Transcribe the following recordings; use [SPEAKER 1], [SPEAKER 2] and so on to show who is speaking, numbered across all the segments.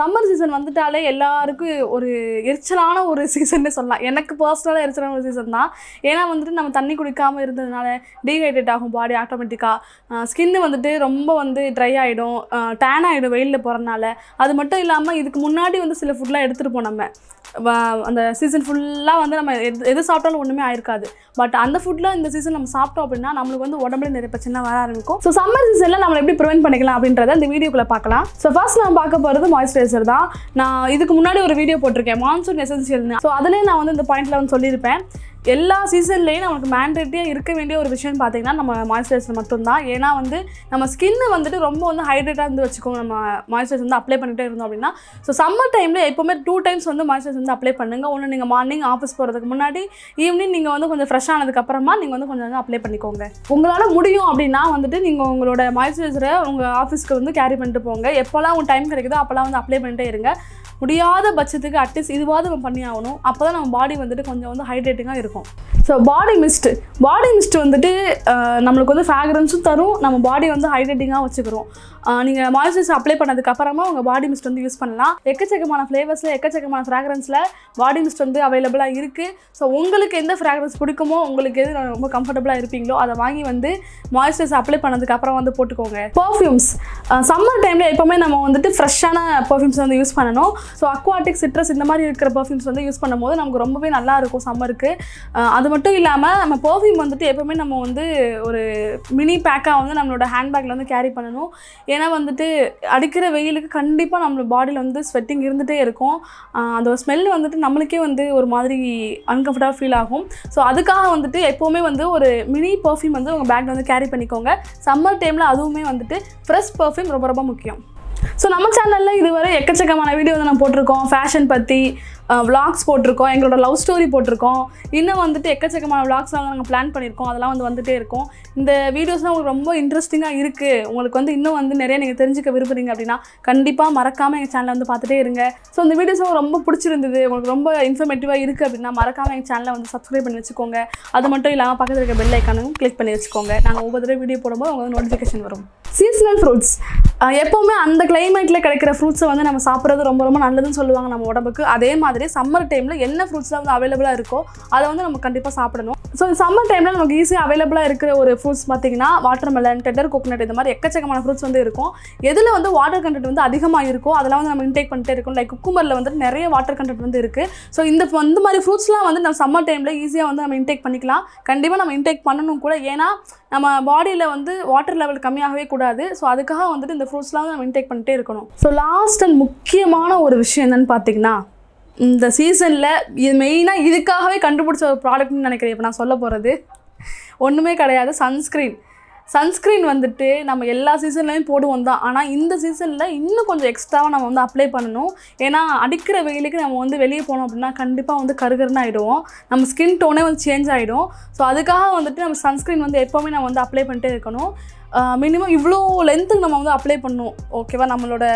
[SPEAKER 1] summer season வந்துட்டாலே எல்லாருக்கும் ஒரு எரிச்சலான ஒரு சீசன்னு சொல்லலாம் எனக்கு பர்சனலாக எரிச்சலான ஒரு சீசன் தான் ஏன்னா வந்துட்டு நம்ம தண்ணி குடிக்காமல் இருந்ததுனால டீஹைட்ரேட் ஆகும் பாடி ஆட்டோமேட்டிக்காக ஸ்கின்னு வந்துட்டு ரொம்ப வந்து ட்ரை ஆகிடும் டேன் ஆகிடும் வெயிலில் போகிறனால அது மட்டும் இல்லாமல் இதுக்கு முன்னாடி வந்து சில ஃபுட்லாம் எடுத்துகிட்டு போனோம் அந்த சீசன் ஃபுல்லாக வந்து நம்ம எது எது சாப்பிட்டாலும் ஒன்றுமே ஆயிருக்காது பட் அந்த ஃபுட்டில் இந்த சீசன் நம்ம சாப்பிட்டோம் அப்படின்னா நம்மளுக்கு வந்து உடம்புல நிறைய பிரச்சனை வர ஆரம்பிக்கும் ஸோ சம்மர் சீசனில் நம்ம எப்படி ப்ரிவென்ட் பண்ணிக்கலாம் அப்படின்றத இந்த வீடியோக்குள்ளே பார்க்கலாம் ஸோ ஃபர்ஸ்ட் நான் பார்க்க போகிறது மாய்ஸ்சரைசர் தான் நான் இதுக்கு முன்னாடி ஒரு வீடியோ போட்டிருக்கேன் மான்சூன் எசென்சியல்னு ஸோ அதிலே நான் வந்து இந்த பாயிண்ட்டில் வந்து சொல்லியிருப்பேன் எல்லா சீசன்லேயும் நமக்கு மேண்டேட்டியாக இருக்க வேண்டிய ஒரு விஷயம்னு பார்த்தீங்கன்னா நம்ம மாய்ஸ்சரைசர் மட்டும்தான் ஏன்னா வந்து நம்ம ஸ்கின்னு வந்துட்டு ரொம்ப வந்து ஹைட்ரேட்டாக இருந்து வச்சுக்கோங்க நம்ம மாய்ஸ்சரைசர் வந்து அப்ளை பண்ணிகிட்டே இருந்தோம் அப்படின்னா ஸோ சம்மர் டைமில் எப்போவுமே டூ டைம்ஸ் வந்து மாய்ஸ்சரைசர் வந்து அப்ளை பண்ணுங்கள் ஒன்று நீங்கள் மார்னிங் ஆஃபீஸ் போகிறதுக்கு முன்னாடி ஈவினிங் நீங்கள் வந்து கொஞ்சம் ஃப்ரெஷ் ஆனதுக்கப்புறமா நீங்கள் வந்து கொஞ்சம் வந்து அப்ளை பண்ணிக்கோங்க உங்களால் முடியும் அப்படின்னா வந்துட்டு நீங்கள் உங்களோட மாய்ஸ்சரைசரை உங்கள் ஆஃபீஸ்க்கு வந்து கேரி பண்ணிட்டு போங்க எப்போல்லாம் உங்கள் டைம் கிடைக்குதோ அப்போல்லாம் வந்து அப்ளை பண்ணிகிட்டே இருங்க முடியாத பட்சத்துக்கு அட்லீஸ்ட் இதுவாக நம்ம பண்ணி ஆகணும் அப்போ தான் நம்ம பாடி வந்துட்டு கொஞ்சம் வந்து ஹைட்ரேட்டிங்காக இருக்கும் so body mist body mist வந்துட்டு நம்மளுக்கு வந்து ஃபேக்ரன்ஸும் தரும் நம்ம பாடி வந்து ஹைட்ரேட்டிங்காக வச்சுக்கிறோம் நீங்கள் மாய்ஸ்சரைசர் அப்ளை பண்ணதுக்கப்புறமா உங்கள் பாடி மிஸ்ட் வந்து யூஸ் பண்ணலாம் எக்கச்சக்கமான ஃப்ளேவர்ஸில் எக்கச்சக்கமான ஃப்ராக்ரன்ஸில் பாடி மிஸ்ட் வந்து அவைலபிளாக இருக்குது ஸோ உங்களுக்கு எந்த ஃப்ராக்ரன்ஸ் பிடிக்குமோ உங்களுக்கு எது ரொம்ப கம்ஃபர்டபுளாக இருப்பீங்களோ அதை வாங்கி வந்து மாய்ஸ்சரைசர் அப்ளை பண்ணதுக்கு அப்புறம் வந்து போட்டுக்கோங்க பர்ஃப்யூம்ஸ் சம்மர் டைமில் எப்போவுமே நம்ம வந்துட்டு ஃப்ரெஷ்ஷான பர்ஃப்யூம்ஸ் வந்து யூஸ் பண்ணணும் ஸோ அக்வாட்டிக் சிட்ரஸ் இந்த மாதிரி இருக்கிற பர்ஃப்யூம்ஸ் வந்து யூஸ் பண்ணும்போது நமக்கு ரொம்பவே நல்லாயிருக்கும் சம்மருக்கு அது மட்டும் மட்டும் இல்லாமல் நம்ம பர்ஃப்யூம் வந்துட்டு எப்போவுமே நம்ம வந்து ஒரு மினி பேக்காக வந்து நம்மளோட ஹேண்ட்பேக்கில் வந்து கேரி பண்ணணும் ஏன்னா வந்துட்டு அடிக்கிற வெயிலுக்கு கண்டிப்பாக நம்மளோட பாடியில் வந்து ஸ்வெட்டிங் இருந்துகிட்டே இருக்கும் அந்த ஸ்மெல் வந்துட்டு நம்மளுக்கே வந்து ஒரு மாதிரி அன்கம்ஃபர்டபுளாக ஃபீல் ஆகும் ஸோ அதுக்காக வந்துட்டு எப்போவுமே வந்து ஒரு மினி பர்ஃப்யூம் வந்து உங்கள் பேக்கில் வந்து கேரி பண்ணிக்கோங்க சம்மர் டைமில் அதுவுமே வந்துட்டு ஃப்ரெஷ் பர்ஃப்யூம் ரொம்ப ரொம்ப முக்கியம் ஸோ நம்ம சேனலில் இதுவரை எக்கச்சக்கமான வீடியோ வந்து நம்ம போட்டிருக்கோம் ஃபேஷன் பற்றி விளாக்ஸ் போட்டிருக்கோம் எங்களோட லவ் ஸ்டோரி போட்டிருக்கோம் இன்னும் வந்துட்டு எக்கச்சக்கமான விளாக்ஸ்லாம் நாங்கள் பிளான் பண்ணியிருக்கோம் அதெல்லாம் வந்து வந்துகிட்டே இருக்கும் இந்த வீடியோஸ்லாம் உங்களுக்கு ரொம்ப இன்ட்ரெஸ்டிங்காக இருக்குது உங்களுக்கு வந்து இன்னும் வந்து நிறைய நீங்கள் தெரிஞ்சுக்க விரும்புகிறீங்க அப்படின்னா கண்டிப்பாக மறக்காமல் எங்கள் சேனலை வந்து பார்த்துட்டே இருங்க ஸோ இந்த வீடியோஸ் உங்களுக்கு ரொம்ப பிடிச்சிருந்தது உங்களுக்கு ரொம்ப இன்ஃபர்மேட்டிவாக இருக்குது அப்படின்னா மறக்காமல் எங்கள் சேனலை வந்து சப்ஸ்கிரைப் பண்ணி வச்சுக்கோங்க அது மட்டும் இல்லாமல் பக்கத்தில் இருக்க பெல் ஐக்கானும் கிளிக் பண்ணி வச்சுக்கோங்க நாங்கள் ஒவ்வொரு தடவை வீடியோ போடும்போது உங்களுக்கு நோட்டிஃபிகேஷன் வரும் சீசனல் ஃப்ரூட்ஸ் எப்போவுமே அந்த கிளைமேட்டில் கிடைக்கிற ஃப்ரூட்ஸை வந்து நம்ம சாப்பிட்றது ரொம்ப ரொம்ப நல்லதுன்னு சொல்லுவாங்க நம்ம உடம்புக்கு அதே மாதிரி சம்மர் டைமில் என்ன ஃப்ரூட்ஸ்லாம் வந்து அவைலபிளாக இருக்கோ அதை வந்து நம்ம கண்டிப்பாக சாப்பிடணும் ஸோ இந்த சம்மர் டைமில் நமக்கு ஈஸியாக அவைலபிளாக இருக்கிற ஒரு ஃப்ரூட்ஸ் பார்த்திங்கன்னா வாட்டர் மெலன் டெட்டர் கோகோனட் இந்த மாதிரி எக்கச்சக்கமான ஃப்ரூட்ஸ் வந்து இருக்கும் எதில் வந்து வாட்டர் கண்டென்ட் வந்து அதிகமாக இருக்கோ அதெல்லாம் வந்து நம்ம இன்டேக் பண்ணிட்டே இருக்கும் லைக் குக்குமரில் வந்து நிறைய வாட்டர் கண்டென்ட் வந்து இருக்குது ஸோ இந்த இந்த மாதிரி ஃப்ரூட்ஸ்லாம் வந்து நம்ம சம்மர் டைமில் ஈஸியாக வந்து நம்ம இன்டேக் பண்ணிக்கலாம் கண்டிப்பாக நம்ம இன்டேக் பண்ணணும் கூட ஏன்னா நம்ம பாடியில் வந்து வாட்டர் லெவல் கம்மியாகவே கூட கூடாது ஸோ அதுக்காக வந்துட்டு இந்த ஃப்ரூட்ஸ்லாம் வந்து நம்ம இன்டேக் பண்ணிட்டே இருக்கணும் ஸோ லாஸ்ட் அண்ட் முக்கியமான ஒரு விஷயம் என்னென்னு பார்த்தீங்கன்னா இந்த சீசனில் இது மெயினாக இதுக்காகவே கண்டுபிடிச்ச ஒரு ப்ராடக்ட்னு நினைக்கிறேன் இப்போ நான் சொல்ல போகிறது ஒன்றுமே கிடையாது சன்ஸ்க்ரீன் சன்ஸ்க்ரீன் வந்துட்டு நம்ம எல்லா சீசன்லேயும் போடுவோம் தான் ஆனால் இந்த சீசனில் இன்னும் கொஞ்சம் எக்ஸ்ட்ராவாக நம்ம வந்து அப்ளை பண்ணணும் ஏன்னா அடிக்கிற வெயிலுக்கு நம்ம வந்து வெளியே போனோம் அப்படின்னா கண்டிப்பாக வந்து கருகருன்னு ஆகிடுவோம் நம்ம ஸ்கின் டோனே வந்து சேஞ்ச் ஆகிடும் ஸோ அதுக்காக வந்துட்டு நம்ம சன்ஸ்க்ரீன் வந்து எப்போவுமே நம்ம வந்து அப்ளை பண்ணிட்டே இருக்கணும் மினிமம் இவ்வளோ லென்த்துக்கு நம்ம வந்து அப்ளை பண்ணணும் ஓகேவா நம்மளோட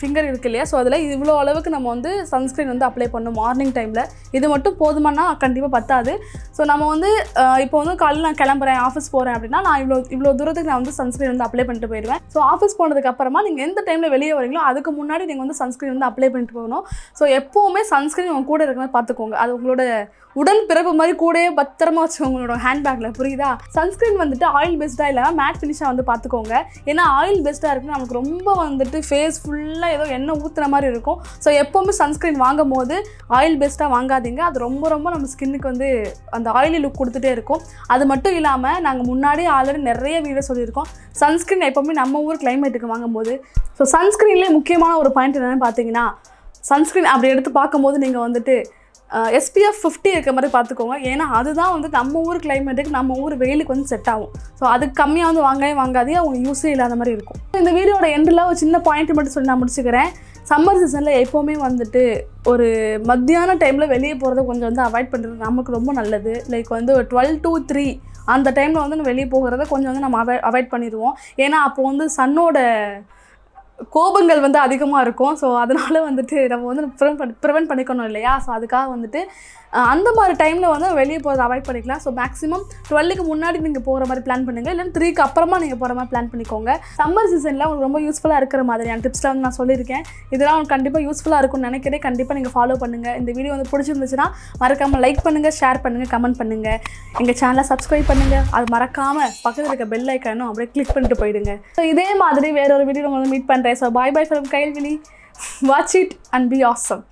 [SPEAKER 1] ஃபிங்கர் இருக்குது இல்லையா ஸோ அதில் இவ்வளோ அளவுக்கு நம்ம வந்து சன்ஸ்க்ரீன் வந்து அப்ளை பண்ணணும் மார்னிங் டைமில் இது மட்டும் போதுமானா கண்டிப்பாக பத்தாது ஸோ நம்ம வந்து இப்போ வந்து காலையில் நான் கிளம்புறேன் ஆஃபீஸ் போகிறேன் அப்படின்னா நான் இவ்வளோ இவ்வளோ தூரத்துக்கு நான் வந்து சன்ஸ்க்ரீன் வந்து அப்ளை பண்ணிட்டு போயிடுவேன் ஸோ ஆஃபீஸ் போனதுக்கு அப்புறமா நீங்கள் எந்த டைமில் வெளியே வரீங்களோ அதுக்கு முன்னாடி நீங்கள் வந்து சன்ஸ்க்ரீன் வந்து அப்ளை பண்ணிட்டு போகணும் ஸோ எப்போவுமே சன்ஸ்க்ரீன் உங்க கூட இருக்கிறத மாதிரி பார்த்துக்கோங்க அது உங்களோட உடல் பிறப்பு மாதிரி கூட பத்திரமா வச்சு உங்களோட ஹேண்ட்பேக்கில் புரியுதா சன்ஸ்க்ரீன் வந்துட்டு ஆயில் பெஸ்ட்டாக இல்லாமல் மேட் ஃபினிஷாக வந்து பார்த்துக்கோங்க ஏன்னா ஆயில் பெஸ்ட்டாக இருக்குன்னு நமக்கு ரொம்ப வந்துட்டு ஃபேஸ் ஃபுல்லாக ஃபுல்லாக ஏதோ எண்ணெய் ஊற்றுன மாதிரி இருக்கும் ஸோ எப்போவுமே சன்ஸ்க்ரீன் வாங்கும் போது ஆயில் பெஸ்ட்டாக வாங்காதீங்க அது ரொம்ப ரொம்ப நம்ம ஸ்கின்னுக்கு வந்து அந்த ஆயிலி லுக் கொடுத்துட்டே இருக்கும் அது மட்டும் இல்லாமல் நாங்கள் முன்னாடி ஆல்ரெடி நிறைய வீடியோ சொல்லியிருக்கோம் சன்ஸ்க்ரீன் எப்போவுமே நம்ம ஊர் கிளைமேட்டுக்கு வாங்கும்போது ஸோ சன்ஸ்க்ரீன்லேயே முக்கியமான ஒரு பாயிண்ட் என்னென்னு பார்த்தீங்கன்னா சன்ஸ்க்ரீன் அப்படி எடுத்து பார்க்கும்போது நீங்கள் வந்துட்டு எஸ்பிஎஃப் ஃபிஃப்டி இருக்க மாதிரி பார்த்துக்கோங்க ஏன்னா அதுதான் வந்து நம்ம ஊர் கிளைமேட்டுக்கு நம்ம ஊர் வெயிலுக்கு வந்து செட் ஆகும் ஸோ அதுக்கு கம்மியாக வந்து வாங்கவே வாங்காதே அவங்க யூஸே இல்லாத மாதிரி இருக்கும் இந்த வீடியோட எண்டில் ஒரு சின்ன பாயிண்ட் மட்டும் சொல்லி நான் முடிச்சுக்கிறேன் சம்மர் சீசனில் எப்போவுமே வந்துட்டு ஒரு மத்தியான டைமில் வெளியே போகிறத கொஞ்சம் வந்து அவாய்ட் பண்ணுறது நமக்கு ரொம்ப நல்லது லைக் வந்து ஒரு டுவெல் டூ த்ரீ அந்த டைமில் வந்து வெளியே போகிறத கொஞ்சம் வந்து நம்ம அவாய்ட் பண்ணிடுவோம் ஏன்னா அப்போது வந்து சன்னோட கோபங்கள் வந்து அதிகமாக இருக்கும் ஸோ அதனால் வந்துட்டு நம்ம வந்து ப்ரிவென்ட் பண்ணி ப்ரிவென்ட் பண்ணிக்கணும் இல்லையா ஸோ அதுக்காக வந்துட்டு அந்த மாதிரி டைமில் வந்து வெளியே போகிறத அவாய்ட் பண்ணிக்கலாம் ஸோ மேக்ஸிமம் டுவெல்லுக்கு முன்னாடி நீங்கள் போகிற மாதிரி பிளான் பண்ணுங்கள் இல்லைன்னா த்ரீக்கு அப்புறமா நீங்கள் போகிற மாதிரி பிளான் பண்ணிக்கோங்க சம்மர் சீசனில் உங்களுக்கு ரொம்ப யூஸ்ஃபுல்லாக இருக்கிற மாதிரியான டிப்ஸ்லாம் வந்து நான் சொல்லியிருக்கேன் இதெல்லாம் உங்களுக்கு கண்டிப்பாக யூஸ்ஃபுல்லாக இருக்கும்னு நினைக்கிறேன் கண்டிப்பாக நீங்கள் ஃபாலோ பண்ணுங்கள் இந்த வீடியோ வந்து பிடிச்சிருந்துச்சுன்னா மறக்காமல் லைக் பண்ணுங்கள் ஷேர் பண்ணுங்கள் கமெண்ட் பண்ணுங்கள் எங்கள் சேனலை சப்ஸ்கிரைப் பண்ணுங்கள் அது மறக்காமல் பக்கத்தில் இருக்க பெல் ஐக்கானும் அப்படியே கிளிக் பண்ணிட்டு போயிடுங்க ஸோ இதே மாதிரி வேறு ஒரு வீடியோ வந்து மீட் பண்ணுறேன் பண்ணுறேன் so bye bye from Kayalvizhi watch it and be awesome